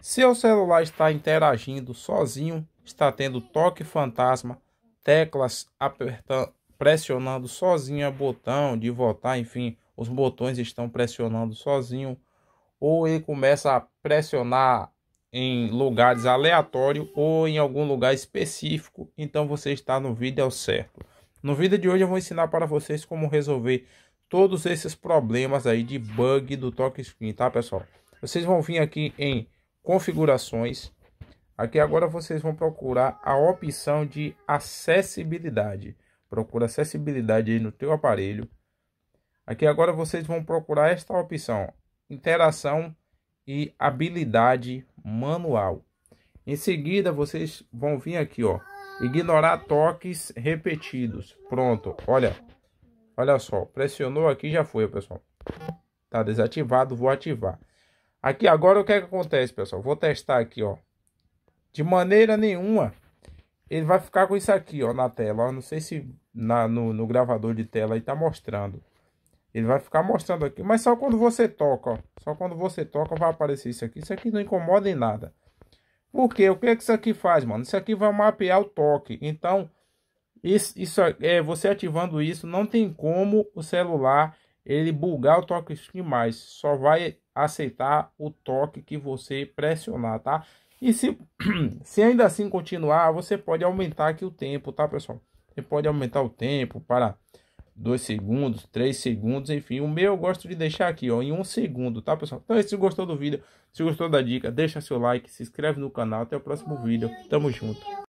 Seu celular está interagindo sozinho, está tendo toque fantasma, teclas apertando, pressionando sozinho a é botão de voltar, enfim, os botões estão pressionando sozinho, ou ele começa a pressionar em lugares aleatórios ou em algum lugar específico, então você está no vídeo certo. No vídeo de hoje eu vou ensinar para vocês como resolver todos esses problemas aí de bug do toque screen, tá pessoal? Vocês vão vir aqui em configurações. Aqui agora vocês vão procurar a opção de acessibilidade. Procura acessibilidade aí no teu aparelho. Aqui agora vocês vão procurar esta opção, interação e habilidade manual. Em seguida, vocês vão vir aqui, ó, ignorar toques repetidos. Pronto, olha, olha só, pressionou aqui já foi, pessoal. Tá desativado, vou ativar. Aqui agora o que, é que acontece, pessoal? Vou testar aqui, ó. De maneira nenhuma ele vai ficar com isso aqui, ó, na tela. Ó. Não sei se na, no, no, gravador de tela aí tá mostrando. Ele vai ficar mostrando aqui, mas só quando você toca, ó. Só quando você toca vai aparecer isso aqui. Isso aqui não incomoda em nada. Porque o que é que isso aqui faz, mano? Isso aqui vai mapear o toque. Então, isso, isso é você ativando isso, não tem como o celular ele bulgar o toque skin mais, só vai aceitar o toque que você pressionar, tá? E se, se ainda assim continuar, você pode aumentar aqui o tempo, tá, pessoal? Você pode aumentar o tempo para 2 segundos, 3 segundos, enfim. O meu eu gosto de deixar aqui, ó, em 1 um segundo, tá, pessoal? Então, se gostou do vídeo, se gostou da dica, deixa seu like, se inscreve no canal. Até o próximo vídeo. Tamo junto.